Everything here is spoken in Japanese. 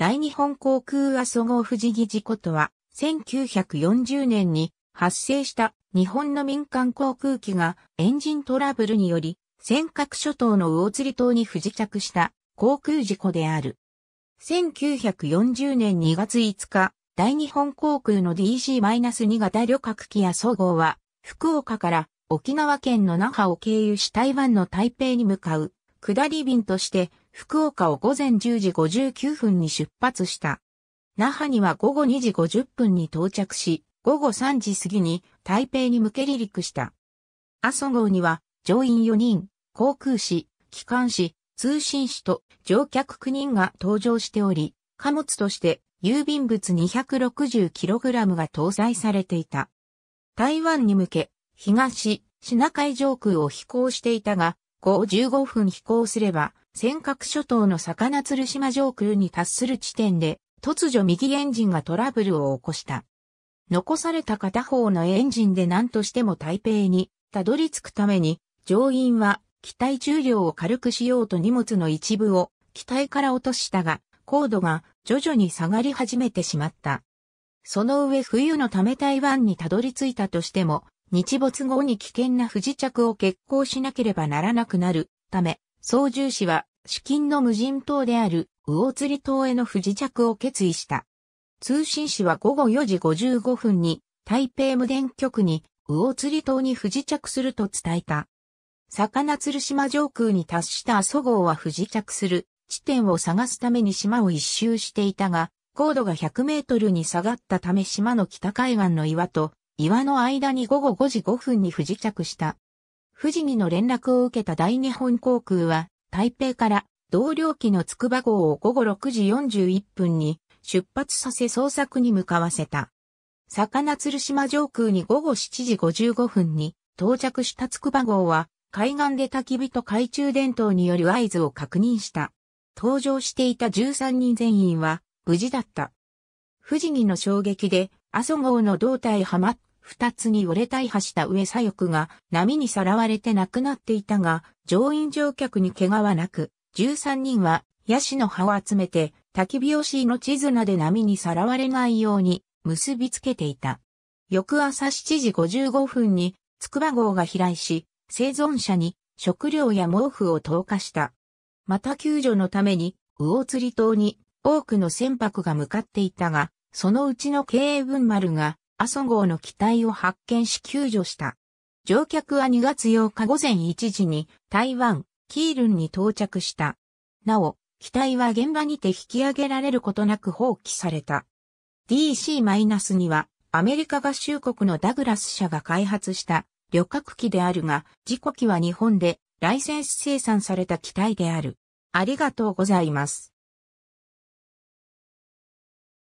大日本航空阿蘇号不時木事故とは、1940年に発生した日本の民間航空機がエンジントラブルにより、尖閣諸島の魚釣島に不時着した航空事故である。1940年2月5日、大日本航空の DC-2 型旅客機阿蘇号は、福岡から沖縄県の那覇を経由し台湾の台北に向かう、下り便として福岡を午前10時59分に出発した。那覇には午後2時50分に到着し、午後3時過ぎに台北に向け離陸した。阿蘇号には乗員4人、航空士、機関士、通信士と乗客9人が搭乗しており、貨物として郵便物 260kg が搭載されていた。台湾に向け、東、シナ海上空を飛行していたが、5 15分飛行すれば、尖閣諸島の魚鶴島上空に達する地点で、突如右エンジンがトラブルを起こした。残された片方のエンジンで何としても台北にたどり着くために、乗員は機体重量を軽くしようと荷物の一部を機体から落としたが、高度が徐々に下がり始めてしまった。その上冬のため台湾にたどり着いたとしても、日没後に危険な不時着を決行しなければならなくなるため、操縦士は、資金の無人島である魚釣島への不時着を決意した。通信士は午後4時55分に台北無電局に魚釣島に不時着すると伝えた。魚鶴島上空に達した阿蘇号は不時着する地点を探すために島を一周していたが、高度が100メートルに下がったため島の北海岸の岩と岩の間に午後5時5分に不時着した。富士見の連絡を受けた大日本航空は、台北から同僚機の筑波号を午後6時41分に出発させ捜索に向かわせた。魚鶴島上空に午後7時55分に到着した筑波号は、海岸で焚き火と懐中電灯による合図を確認した。搭乗していた13人全員は無事だった。富士見の衝撃で、阿蘇号の胴体ハマッ二つに折れ大破した上左翼が波にさらわれて亡くなっていたが、乗員乗客に怪我はなく、13人はヤシの葉を集めて、焚き火をし命綱で波にさらわれないように結びつけていた。翌朝7時55分に、筑波号が飛来し、生存者に食料や毛布を投下した。また救助のために、魚釣島に多くの船舶が向かっていたが、そのうちの経営分丸が阿蘇号の機体を発見し救助した。乗客は2月8日午前1時に台湾、キールンに到着した。なお、機体は現場にて引き上げられることなく放棄された。DC-2 はアメリカ合衆国のダグラス社が開発した旅客機であるが、事故機は日本でライセンス生産された機体である。ありがとうございます。